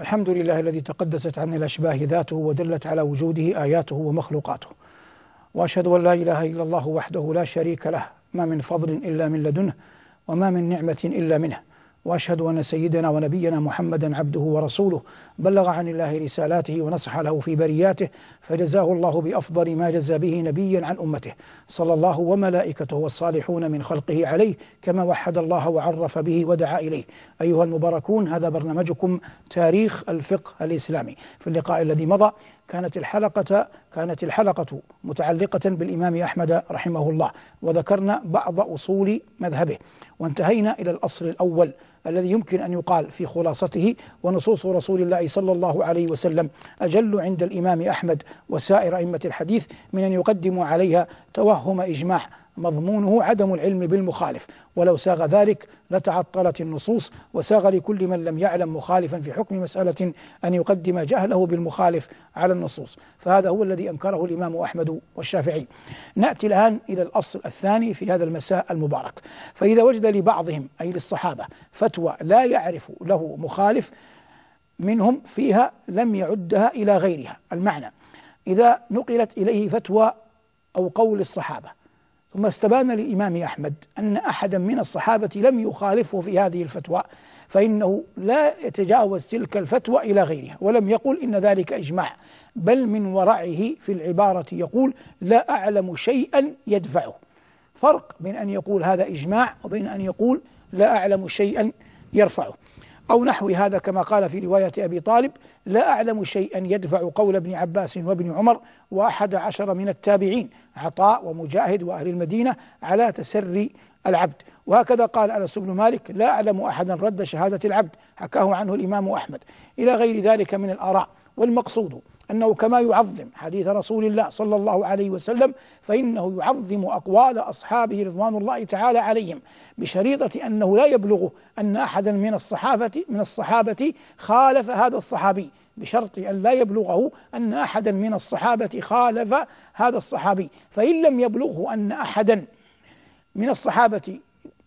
الحمد لله الذي تقدست عن الأشباه ذاته ودلت على وجوده آياته ومخلوقاته واشهد ان لا اله الا الله وحده لا شريك له ما من فضل الا من لدنه وما من نعمه الا منه واشهد ان سيدنا ونبينا محمدا عبده ورسوله بلغ عن الله رسالاته ونصح له في برياته فجزاه الله بافضل ما جزى به نبيا عن امته صلى الله وملائكته والصالحون من خلقه عليه كما وحد الله وعرف به ودعا اليه ايها المباركون هذا برنامجكم تاريخ الفقه الاسلامي في اللقاء الذي مضى كانت الحلقة كانت الحلقة متعلقة بالإمام أحمد رحمه الله وذكرنا بعض أصول مذهبه وانتهينا إلى الأصل الأول الذي يمكن أن يقال في خلاصته ونصوص رسول الله صلى الله عليه وسلم أجل عند الإمام أحمد وسائر أئمة الحديث من أن يقدموا عليها توهم إجماع مضمونه عدم العلم بالمخالف ولو ساغ ذلك لتعطلت النصوص وساغ لكل من لم يعلم مخالفا في حكم مسألة أن يقدم جهله بالمخالف على النصوص فهذا هو الذي أنكره الإمام أحمد والشافعي نأتي الآن إلى الأصل الثاني في هذا المساء المبارك فإذا وجد لبعضهم أي للصحابة فتوى لا يعرف له مخالف منهم فيها لم يعدها إلى غيرها المعنى إذا نقلت إليه فتوى أو قول الصحابة ثم استبان للإمام أحمد أن أحدا من الصحابة لم يخالفه في هذه الفتوى فإنه لا يتجاوز تلك الفتوى إلى غيرها ولم يقل إن ذلك إجماع بل من ورعه في العبارة يقول لا أعلم شيئا يدفعه فرق بين أن يقول هذا إجماع وبين أن يقول لا أعلم شيئا يرفعه أو نحو هذا كما قال في رواية أبي طالب لا أعلم شيئا يدفع قول ابن عباس وابن عمر وأحد عشر من التابعين عطاء ومجاهد وأهل المدينة على تسري العبد وهكذا قال أنس بن مالك لا أعلم أحدا رد شهادة العبد حكاه عنه الإمام أحمد إلى غير ذلك من الآراء والمقصود أنه كما يعظم حديث رسول الله صلى الله عليه وسلم فإنه يعظم أقوال أصحابه رضوان الله تعالى عليهم بشريطة أنه لا يبلغه أن أحدا من الصحابة من الصحابة خالف هذا الصحابي بشرط أن لا يبلغه أن أحدا من الصحابة خالف هذا الصحابي فإن لم يبلغه أن أحدا من الصحابة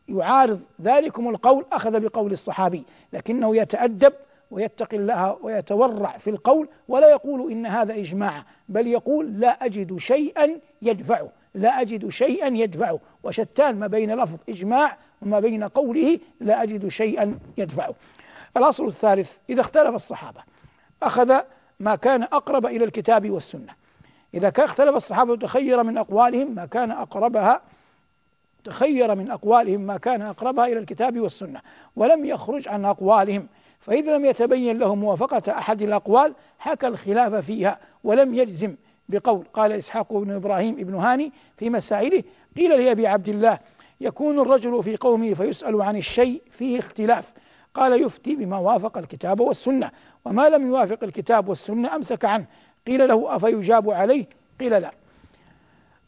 يعارض ذلكم القول أخذ بقول الصحابي لكنه يتأدب ويتقي الله ويتورع في القول ولا يقول إن هذا إجماع بل يقول لا أجد شيئا يدفعه لا أجد شيئا يدفعه وشتان ما بين لفظ إجماع وما بين قوله لا أجد شيئا يدفعه الأصل الثالث إذا اختلف الصحابة أخذ ما كان أقرب إلى الكتاب والسنة إذا كان اختلف الصحابة تخير من أقوالهم ما كان أقربها تخير من أقوالهم ما كان أقربها إلى الكتاب والسنة ولم يخرج عن أقوالهم فإذا لم يتبين له موافقة أحد الأقوال حكى الخلاف فيها ولم يجزم بقول قال إسحاق بن إبراهيم بن هاني في مسائله قيل لأبي عبد الله يكون الرجل في قومه فيسأل عن الشيء فيه اختلاف قال يفتي بما وافق الكتاب والسنة وما لم يوافق الكتاب والسنة أمسك عنه قيل له أفيجاب عليه قيل لا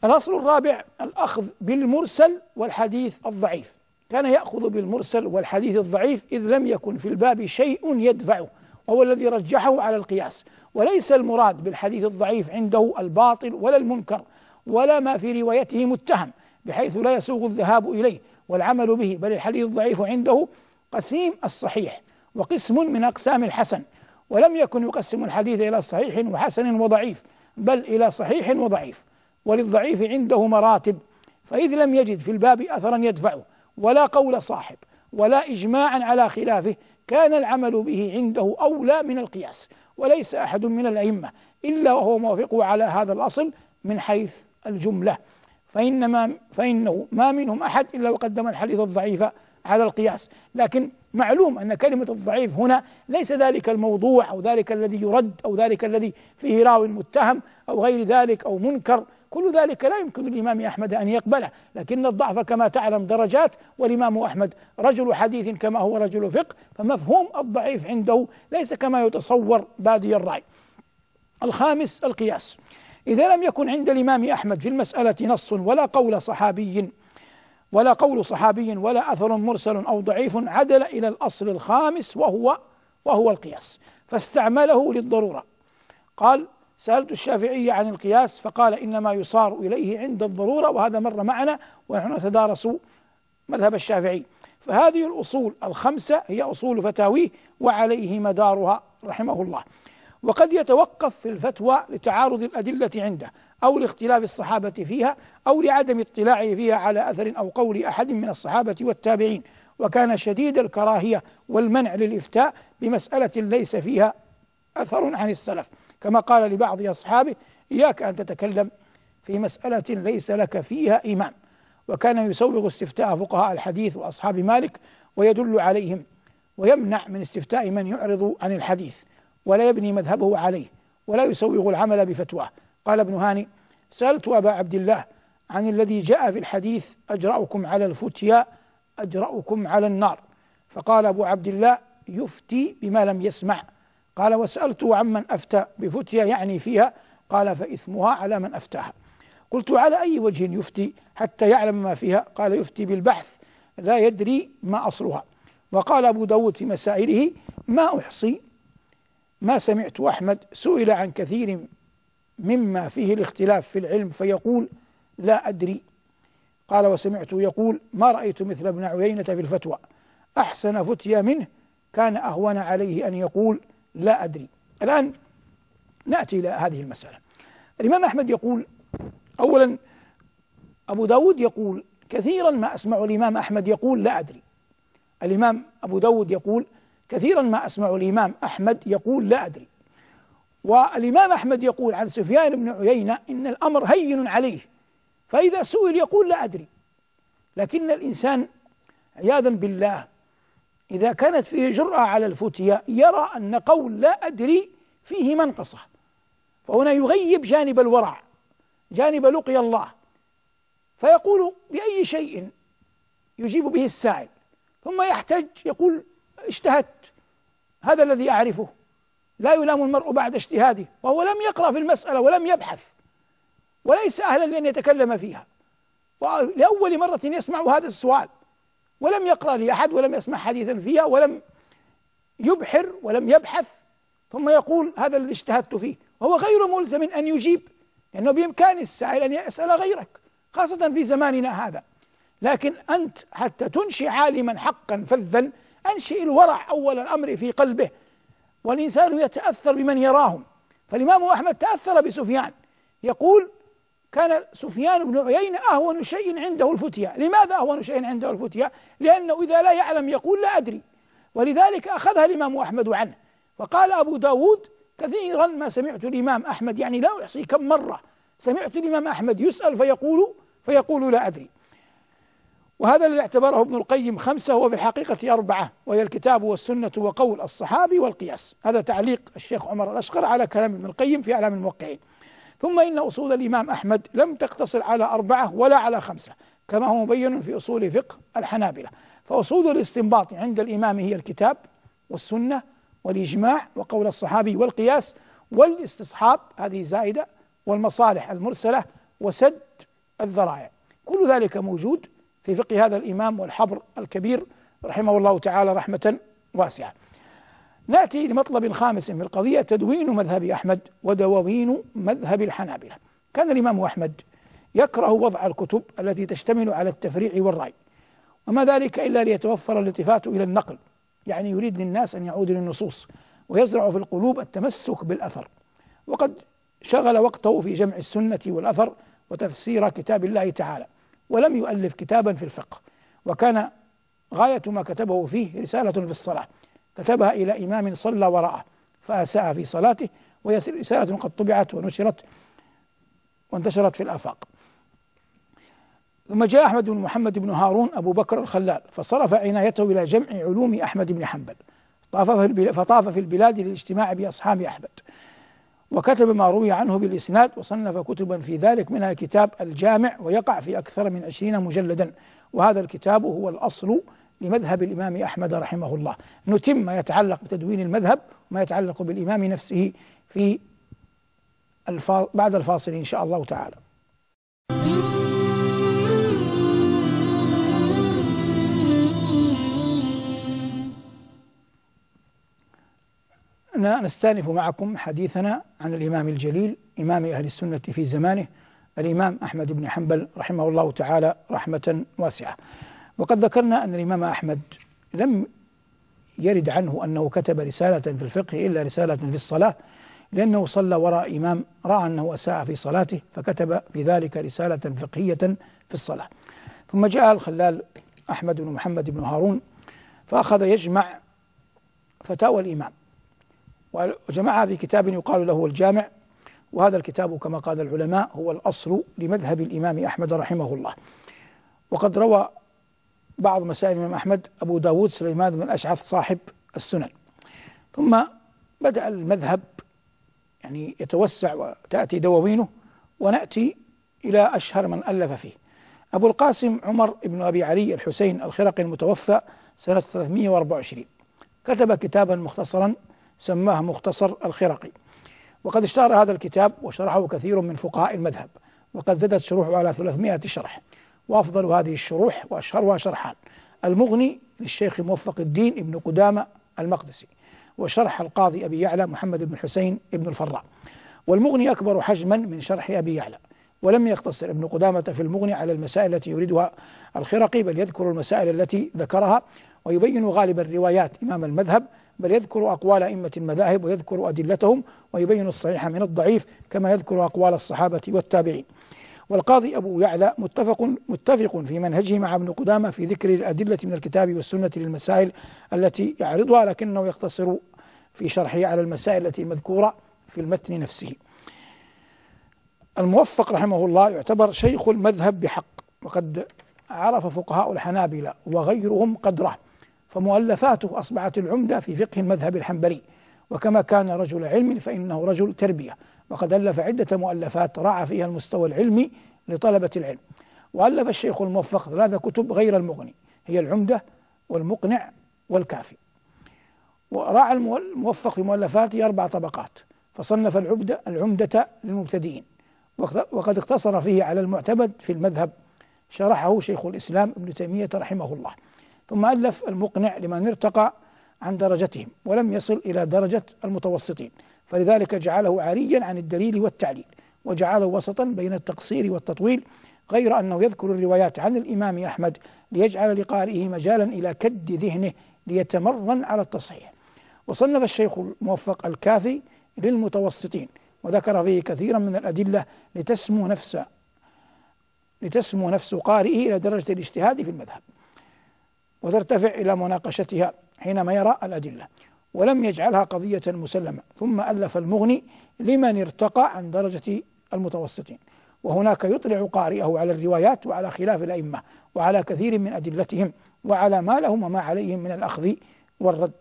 الأصل الرابع الأخذ بالمرسل والحديث الضعيف كان يأخذ بالمرسل والحديث الضعيف إذ لم يكن في الباب شيء يدفعه وهو الذي رجحه على القياس وليس المراد بالحديث الضعيف عنده الباطل ولا المنكر ولا ما في روايته متهم بحيث لا يسوغ الذهاب إليه والعمل به بل الحديث الضعيف عنده قسيم الصحيح وقسم من أقسام الحسن ولم يكن يقسم الحديث إلى صحيح وحسن وضعيف بل إلى صحيح وضعيف وللضعيف عنده مراتب فإذ لم يجد في الباب أثرا يدفعه ولا قول صاحب ولا إجماعا على خلافه كان العمل به عنده أولى من القياس وليس أحد من الأئمة إلا وهو موافقه على هذا الأصل من حيث الجملة فإنما فإنه ما منهم أحد إلا وقدم الحديث الضعيف على القياس لكن معلوم أن كلمة الضعيف هنا ليس ذلك الموضوع أو ذلك الذي يرد أو ذلك الذي فيه راو متهم أو غير ذلك أو منكر كل ذلك لا يمكن للإمام أحمد أن يقبله لكن الضعف كما تعلم درجات والإمام أحمد رجل حديث كما هو رجل فقه فمفهوم الضعيف عنده ليس كما يتصور بادي الرأي الخامس القياس إذا لم يكن عند الإمام أحمد في المسألة نص ولا قول صحابي ولا قول صحابي ولا أثر مرسل أو ضعيف عدل إلى الأصل الخامس وهو وهو القياس فاستعمله للضرورة قال سألت الشافعي عن القياس فقال إنما يصار إليه عند الضرورة وهذا مر معنا ونحن نتدارس مذهب الشافعي فهذه الأصول الخمسة هي أصول فتاويه وعليه مدارها رحمه الله وقد يتوقف في الفتوى لتعارض الأدلة عنده أو لاختلاف الصحابة فيها أو لعدم اطلاعه فيها على أثر أو قول أحد من الصحابة والتابعين وكان شديد الكراهية والمنع للإفتاء بمسألة ليس فيها أثر عن السلف كما قال لبعض أصحابه إياك أن تتكلم في مسألة ليس لك فيها إمام وكان يسوغ استفتاء فقهاء الحديث وأصحاب مالك ويدل عليهم ويمنع من استفتاء من يعرض عن الحديث ولا يبني مذهبه عليه ولا يسوغ العمل بفتواه قال ابن هاني سألت أبا عبد الله عن الذي جاء في الحديث أجرأكم على الفتيا أجرأكم على النار فقال أبو عبد الله يفتي بما لم يسمع قال وسألت عمن أفتى بفتيا يعني فيها قال فإثمها على من أفتاها قلت على أي وجه يفتي حتى يعلم ما فيها قال يفتي بالبحث لا يدري ما أصلها وقال أبو داود في مسائله ما أحصي ما سمعت أحمد سئل عن كثير مما فيه الاختلاف في العلم فيقول لا أدري قال وسمعته يقول ما رأيت مثل ابن عيينة في الفتوى أحسن فتيا منه كان أهون عليه أن يقول لا أدري الآن نأتي إلى هذه المسألة الإمام أحمد يقول أولا أبو داود يقول كثيرا ما أسمع الإمام أحمد يقول لا أدري الإمام أبو داود يقول كثيرا ما أسمع الإمام أحمد يقول لا أدري والإمام أحمد يقول عن سفيان بن عيينة إن الأمر هين عليه فإذا سئل يقول لا أدري لكن الإنسان عياذا بالله إذا كانت فيه جرأة على الفتية يرى أن قول لا أدري فيه منقصة فهنا يغيب جانب الورع جانب لقي الله فيقول بأي شيء يجيب به السائل ثم يحتج يقول اجتهدت هذا الذي أعرفه لا يلام المرء بعد اجتهاده وهو لم يقرأ في المسألة ولم يبحث وليس أهلا لأن يتكلم فيها ولأول مرة يسمع هذا السؤال ولم يقرأ لي أحد ولم يسمع حديثا فيها ولم يبحر ولم يبحث ثم يقول هذا الذي اجتهدت فيه وهو غير ملزم أن يجيب لأنه بإمكان السائل أن يسأل غيرك خاصة في زماننا هذا لكن أنت حتى تنشئ عالما حقا فذا أنشئ الورع أول الأمر في قلبه والإنسان يتأثر بمن يراهم فالإمام أحمد تأثر بسفيان يقول كان سفيان بن عيينة أهون شيء عنده الفتية لماذا أهون شيء عنده الفتية لأنه إذا لا يعلم يقول لا أدري ولذلك أخذها الإمام أحمد عنه وقال أبو داود كثيرا ما سمعت الإمام أحمد يعني لا أحصي كم مرة سمعت الإمام أحمد يسأل فيقول فيقول لا أدري وهذا الذي اعتبره ابن القيم خمسة وفي الحقيقة أربعة وهي الكتاب والسنة وقول الصحابي والقياس هذا تعليق الشيخ عمر الأشقر على كلام ابن القيم في أعلام الموقعين ثم إن أصول الإمام أحمد لم تقتصر على أربعة ولا على خمسة كما هو مبين في أصول فقه الحنابلة فأصول الاستنباط عند الإمام هي الكتاب والسنة والإجماع وقول الصحابي والقياس والاستصحاب هذه زائدة والمصالح المرسلة وسد الذرائع كل ذلك موجود في فقه هذا الإمام والحبر الكبير رحمه الله تعالى رحمة واسعة نأتي لمطلب خامس في القضية تدوين مذهب أحمد ودواوين مذهب الحنابلة كان الإمام أحمد يكره وضع الكتب التي تشتمل على التفريع والرأي وما ذلك إلا ليتوفر الالتفات إلى النقل يعني يريد للناس أن يعودوا للنصوص ويزرع في القلوب التمسك بالأثر وقد شغل وقته في جمع السنة والأثر وتفسير كتاب الله تعالى ولم يؤلف كتابا في الفقه وكان غاية ما كتبه فيه رسالة في الصلاة كتبها إلى إمام صلى وراءه فأساء في صلاته وهي رسالة قد طبعت ونشرت وانتشرت في الآفاق ثم جاء أحمد بن محمد بن هارون أبو بكر الخلال فصرف عنايته إلى جمع علوم أحمد بن حنبل فطاف في البلاد للاجتماع بأصحاب أحمد وكتب ما روي عنه بالإسناد وصنف كتبا في ذلك منها كتاب الجامع ويقع في أكثر من عشرين مجلدا وهذا الكتاب هو الأصل لمذهب الإمام أحمد رحمه الله نتم ما يتعلق بتدوين المذهب وما يتعلق بالإمام نفسه في الفا... بعد الفاصل إن شاء الله تعالى نستأنف معكم حديثنا عن الإمام الجليل إمام أهل السنة في زمانه الإمام أحمد بن حنبل رحمه الله تعالى رحمة واسعة وقد ذكرنا أن الإمام أحمد لم يرد عنه أنه كتب رسالة في الفقه إلا رسالة في الصلاة لأنه صلى وراء إمام رأى أنه أساء في صلاته فكتب في ذلك رسالة فقهية في الصلاة ثم جاء الخلال أحمد بن محمد بن هارون فأخذ يجمع فتاوى الإمام وجمعها في كتاب يقال له الجامع وهذا الكتاب كما قال العلماء هو الأصل لمذهب الإمام أحمد رحمه الله وقد روى بعض مسائل الإمام أحمد أبو داود سليمان بن الأشعث صاحب السنن ثم بدأ المذهب يعني يتوسع وتأتي دواوينه ونأتي إلى أشهر من ألف فيه أبو القاسم عمر بن أبي علي الحسين الخرقي المتوفى سنة 324 كتب كتابا مختصرا سماه مختصر الخرقي وقد اشتهر هذا الكتاب وشرحه كثير من فقهاء المذهب وقد زادت شروحه على 300 شرح وأفضل هذه الشروح وأشهرها شرحان المغني للشيخ موفق الدين ابن قدامة المقدسي وشرح القاضي أبي يعلى محمد بن حسين ابن الفراء والمغني أكبر حجما من شرح أبي يعلى ولم يقتصر ابن قدامة في المغني على المسائل التي يريدها الخرقي بل يذكر المسائل التي ذكرها ويبين غالب الروايات إمام المذهب بل يذكر أقوال أئمة المذاهب ويذكر أدلتهم ويبين الصحيح من الضعيف كما يذكر أقوال الصحابة والتابعين والقاضي أبو يعلى متفق متفق في منهجه مع ابن قدامة في ذكر الأدلة من الكتاب والسنة للمسائل التي يعرضها لكنه يقتصر في شرحه على المسائل التي مذكورة في المتن نفسه الموفق رحمه الله يعتبر شيخ المذهب بحق وقد عرف فقهاء الحنابلة وغيرهم قدره فمؤلفاته أصبحت العمدة في فقه المذهب الحنبلي وكما كان رجل علم فإنه رجل تربية وقد ألف عدة مؤلفات رعى فيها المستوى العلمي لطلبة العلم وألف الشيخ الموفق ثلاثة كتب غير المغني هي العمدة والمقنع والكافي ورعى الموفق في مؤلفاته أربع طبقات فصنف العبدة العمدة للمبتدئين وقد اقتصر فيه على المعتمد في المذهب شرحه شيخ الإسلام ابن تيمية رحمه الله ثم ألف المقنع لمن ارتقى عن درجتهم ولم يصل إلى درجة المتوسطين فلذلك جعله عاريا عن الدليل والتعليل وجعله وسطا بين التقصير والتطويل غير أنه يذكر الروايات عن الإمام أحمد ليجعل لقارئه مجالا إلى كد ذهنه ليتمرن على التصحيح وصنف الشيخ الموفق الكافي للمتوسطين وذكر فيه كثيرا من الأدلة لتسمو نفس لتسمو نفس قارئه إلى درجة الاجتهاد في المذهب وترتفع إلى مناقشتها حينما يرى الأدلة ولم يجعلها قضية مسلمة ثم ألف المغني لمن ارتقى عن درجة المتوسطين وهناك يطلع قارئه على الروايات وعلى خلاف الأئمة وعلى كثير من أدلتهم وعلى ما لهم وما عليهم من الأخذ والرد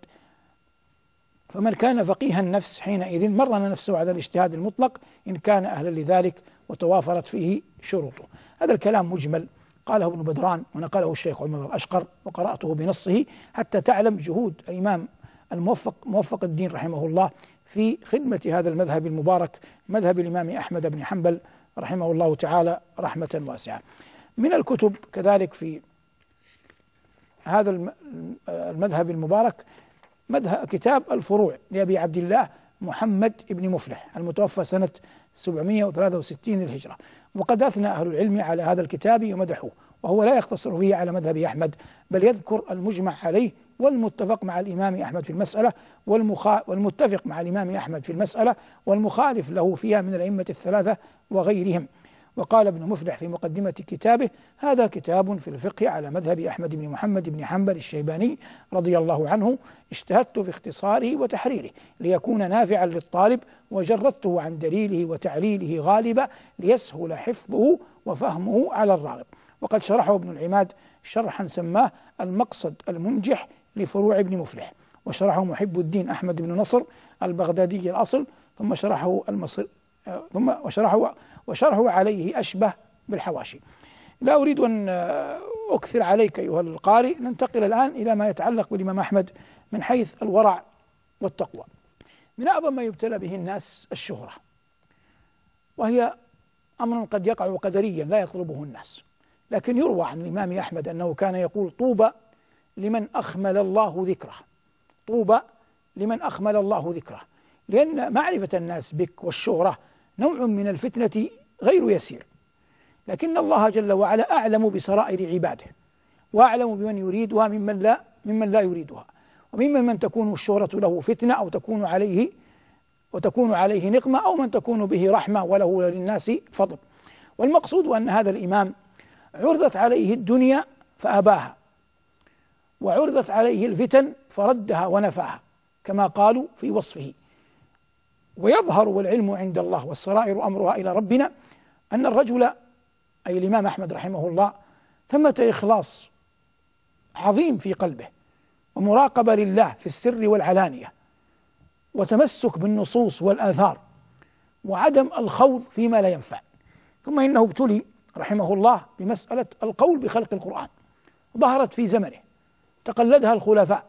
فمن كان فقيها النفس حينئذ مرن نفسه على الاجتهاد المطلق إن كان أهلا لذلك وتوافرت فيه شروطه هذا الكلام مجمل قاله ابن بدران ونقله الشيخ عمر الأشقر وقرأته بنصه حتى تعلم جهود إمام الموفق موفق الدين رحمه الله في خدمة هذا المذهب المبارك مذهب الإمام أحمد بن حنبل رحمه الله تعالى رحمة واسعة من الكتب كذلك في هذا المذهب المبارك مذهب كتاب الفروع لأبي عبد الله محمد بن مفلح المتوفى سنة 763 للهجرة وقد أثنى أهل العلم على هذا الكتاب ومدحوه وهو لا يقتصر فيه على مذهب أحمد بل يذكر المجمع عليه والمتفق مع الإمام أحمد في المسألة والمخا والمتفق مع الإمام أحمد في المسألة والمخالف له فيها من الأئمة الثلاثة وغيرهم وقال ابن مفلح في مقدمة كتابه هذا كتاب في الفقه على مذهب أحمد بن محمد بن حنبل الشيباني رضي الله عنه اجتهدت في اختصاره وتحريره ليكون نافعا للطالب وجردته عن دليله وتعليله غالبا ليسهل حفظه وفهمه على الراغب وقد شرحه ابن العماد شرحا سماه المقصد المنجح لفروع ابن مفلح وشرحه محب الدين أحمد بن نصر البغدادي الأصل ثم شرحه المصر ثم وشرحه وشرحه عليه أشبه بالحواشي لا أريد أن أكثر عليك أيها القارئ ننتقل الآن إلى ما يتعلق بالإمام أحمد من حيث الورع والتقوى من أعظم ما يبتلى به الناس الشهرة وهي أمر قد يقع قدريا لا يطلبه الناس لكن يروى عن الإمام أحمد أنه كان يقول طوبى لمن أخمل الله ذكره طوبى لمن أخمل الله ذكره لأن معرفة الناس بك والشهرة نوع من الفتنة غير يسير لكن الله جل وعلا أعلم بسرائر عباده وأعلم بمن يريدها ممن لا ممن لا يريدها وممن من تكون الشهرة له فتنة أو تكون عليه وتكون عليه نقمة أو من تكون به رحمة وله للناس فضل والمقصود أن هذا الإمام عرضت عليه الدنيا فأباها وعرضت عليه الفتن فردها ونفاها كما قالوا في وصفه ويظهر والعلم عند الله والسرائر امرها الى ربنا ان الرجل اي الامام احمد رحمه الله ثمه اخلاص عظيم في قلبه ومراقبه لله في السر والعلانيه وتمسك بالنصوص والاثار وعدم الخوض فيما لا ينفع ثم انه ابتلي رحمه الله بمساله القول بخلق القران ظهرت في زمنه تقلدها الخلفاء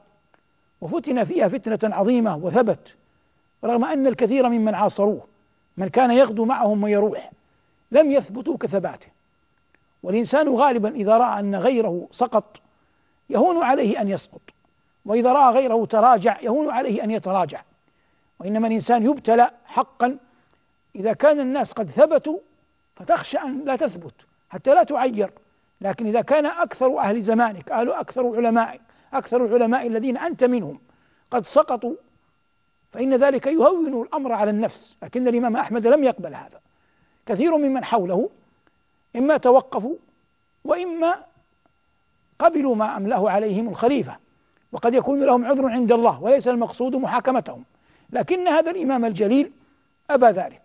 وفتن فيها فتنة عظيمة وثبت رغم أن الكثير ممن عاصروه من كان يغدو معهم ويروح لم يثبتوا كثباته والإنسان غالبا إذا رأى أن غيره سقط يهون عليه أن يسقط وإذا رأى غيره تراجع يهون عليه أن يتراجع وإنما الإنسان يبتلى حقا إذا كان الناس قد ثبتوا فتخشى أن لا تثبت حتى لا تعير لكن إذا كان أكثر أهل زمانك أهل أكثر علمائك أكثر العلماء الذين أنت منهم قد سقطوا فإن ذلك يهون الأمر على النفس لكن الإمام أحمد لم يقبل هذا كثير ممن حوله إما توقفوا وإما قبلوا ما أملاه عليهم الخليفة وقد يكون لهم عذر عند الله وليس المقصود محاكمتهم لكن هذا الإمام الجليل أبى ذلك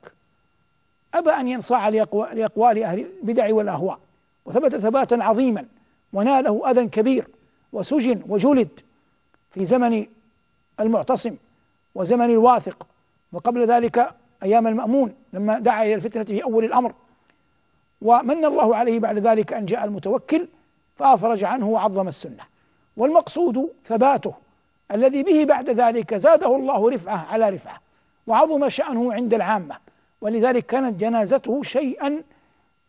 أبى أن ينصاع لأقوال أهل البدع والأهواء وثبت ثباتا عظيما وناله أذى كبير وسجن وجلد في زمن المعتصم وزمن الواثق وقبل ذلك أيام المأمون لما دعا إلى الفتنة في أول الأمر ومن الله عليه بعد ذلك أن جاء المتوكل فأفرج عنه وعظم السنة والمقصود ثباته الذي به بعد ذلك زاده الله رفعة على رفعة وعظم شأنه عند العامة ولذلك كانت جنازته شيئا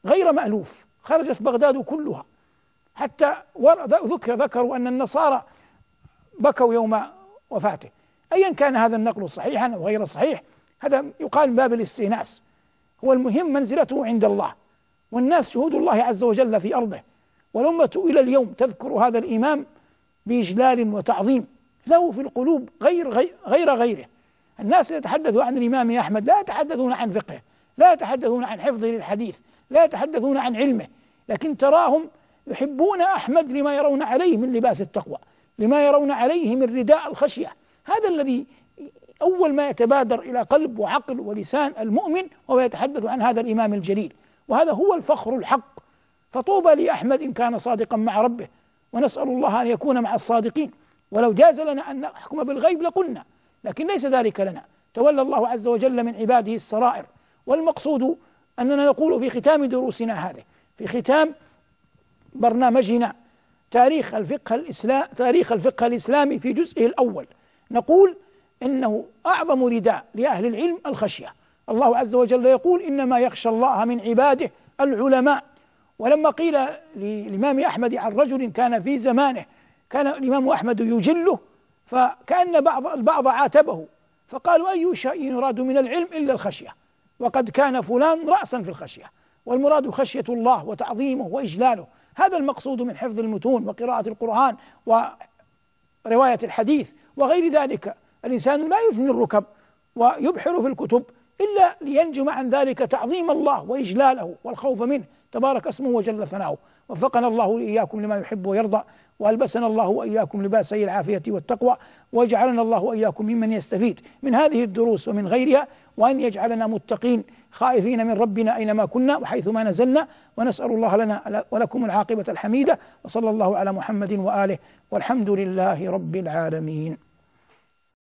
غير مألوف خرجت بغداد كلها حتى ذكر ذكروا أن النصارى بكوا يوم وفاته أيا كان هذا النقل صحيحا أو غير صحيح هذا يقال من باب الاستئناس هو المهم منزلته عند الله والناس شهود الله عز وجل في أرضه والأمة إلى اليوم تذكر هذا الإمام بإجلال وتعظيم له في القلوب غير غير, غير غيره الناس يتحدثوا عن الإمام أحمد لا يتحدثون عن فقهه لا يتحدثون عن حفظه للحديث لا يتحدثون عن علمه لكن تراهم يحبون أحمد لما يرون عليه من لباس التقوى لما يرون عليه من رداء الخشية هذا الذي أول ما يتبادر إلى قلب وعقل ولسان المؤمن وهو يتحدث عن هذا الإمام الجليل وهذا هو الفخر الحق فطوبى لأحمد إن كان صادقا مع ربه ونسأل الله أن يكون مع الصادقين ولو جاز لنا أن نحكم بالغيب لقلنا لكن ليس ذلك لنا تولى الله عز وجل من عباده السرائر والمقصود أننا نقول في ختام دروسنا هذه في ختام برنامجنا تاريخ الفقه الإسلام تاريخ الفقه الإسلامي في جزئه الأول نقول إنه أعظم رداء لأهل العلم الخشية الله عز وجل يقول إنما يخشى الله من عباده العلماء ولما قيل للإمام أحمد عن رجل كان في زمانه كان الإمام أحمد يجله فكأن بعض البعض عاتبه فقالوا أي شيء يراد من العلم إلا الخشية وقد كان فلان رأسا في الخشية والمراد خشية الله وتعظيمه وإجلاله هذا المقصود من حفظ المتون وقراءة القرآن ورواية الحديث وغير ذلك الإنسان لا يثني الركب ويبحر في الكتب إلا لينجم عن ذلك تعظيم الله وإجلاله والخوف منه تبارك اسمه وجل ثناؤه وفقنا الله وإياكم لما يحب ويرضى وألبسنا الله وإياكم لباسي العافية والتقوى وجعلنا الله وإياكم ممن يستفيد من هذه الدروس ومن غيرها وأن يجعلنا متقين خائفين من ربنا أينما كنا وحيثما نزلنا ونسأل الله لنا ولكم العاقبة الحميدة وصلى الله على محمد وآله والحمد لله رب العالمين